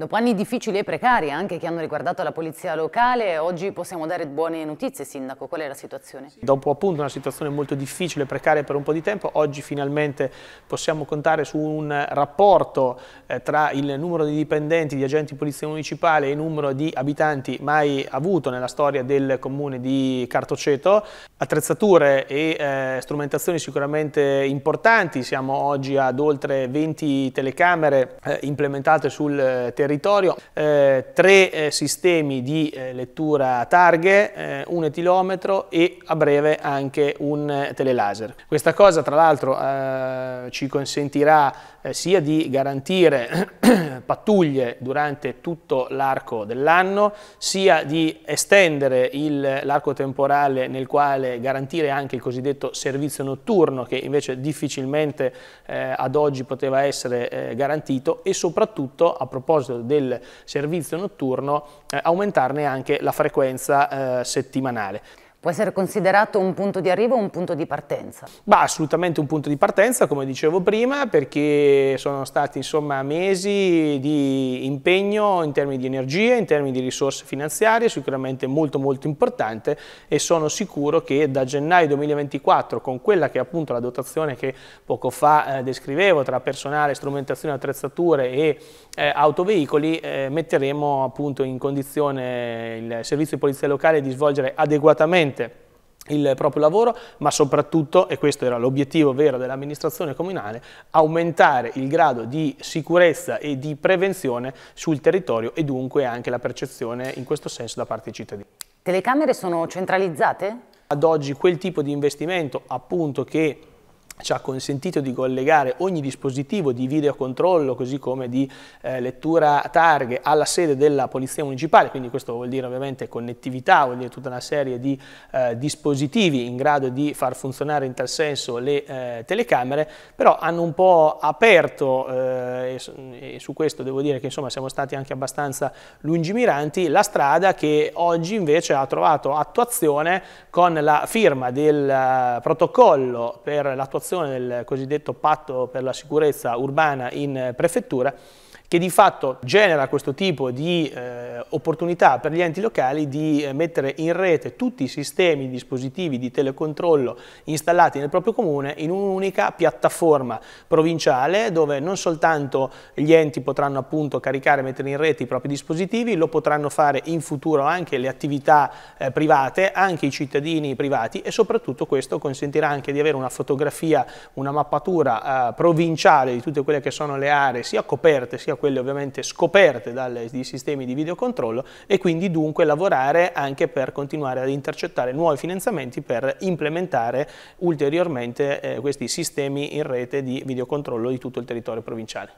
Dopo anni difficili e precari, anche che hanno riguardato la polizia locale, oggi possiamo dare buone notizie, Sindaco. Qual è la situazione? Dopo appunto una situazione molto difficile e precaria per un po' di tempo, oggi finalmente possiamo contare su un rapporto eh, tra il numero di dipendenti, di agenti di polizia municipale e il numero di abitanti mai avuto nella storia del comune di Cartoceto. Attrezzature e eh, strumentazioni sicuramente importanti, siamo oggi ad oltre 20 telecamere eh, implementate sul eh, territorio territorio, eh, tre eh, sistemi di eh, lettura targhe, eh, un etilometro e a breve anche un eh, telelaser. Questa cosa tra l'altro eh, ci consentirà sia di garantire pattuglie durante tutto l'arco dell'anno, sia di estendere l'arco temporale nel quale garantire anche il cosiddetto servizio notturno che invece difficilmente ad oggi poteva essere garantito e soprattutto a proposito proposito del servizio notturno, eh, aumentarne anche la frequenza eh, settimanale. Può essere considerato un punto di arrivo o un punto di partenza? Bah, assolutamente un punto di partenza, come dicevo prima, perché sono stati insomma, mesi di impegno in termini di energie, in termini di risorse finanziarie, sicuramente molto molto importante e sono sicuro che da gennaio 2024, con quella che è appunto la dotazione che poco fa eh, descrivevo tra personale, strumentazione, attrezzature e eh, autoveicoli, eh, metteremo appunto in condizione il servizio di polizia locale di svolgere adeguatamente seriamente il proprio lavoro, ma soprattutto, e questo era l'obiettivo vero dell'amministrazione comunale, aumentare il grado di sicurezza e di prevenzione sul territorio e dunque anche la percezione in questo senso da parte dei cittadini. Telecamere sono centralizzate? Ad oggi quel tipo di investimento appunto che ci ha consentito di collegare ogni dispositivo di videocontrollo così come di eh, lettura targhe alla sede della Polizia Municipale, quindi questo vuol dire ovviamente connettività, vuol dire tutta una serie di eh, dispositivi in grado di far funzionare in tal senso le eh, telecamere, però hanno un po' aperto, eh, e e su questo devo dire che insomma siamo stati anche abbastanza lungimiranti, la strada che oggi invece ha trovato attuazione con la firma del eh, protocollo per l'attuazione attuazione del cosiddetto patto per la sicurezza urbana in prefettura che di fatto genera questo tipo di eh, opportunità per gli enti locali di eh, mettere in rete tutti i sistemi, i dispositivi di telecontrollo installati nel proprio comune in un'unica piattaforma provinciale dove non soltanto gli enti potranno appunto caricare e mettere in rete i propri dispositivi, lo potranno fare in futuro anche le attività eh, private, anche i cittadini privati e soprattutto questo consentirà anche di avere una fotografia, una mappatura eh, provinciale di tutte quelle che sono le aree sia coperte sia quelle ovviamente scoperte dai sistemi di videocontrollo controllo e quindi dunque lavorare anche per continuare ad intercettare nuovi finanziamenti per implementare ulteriormente eh, questi sistemi in rete di videocontrollo di tutto il territorio provinciale.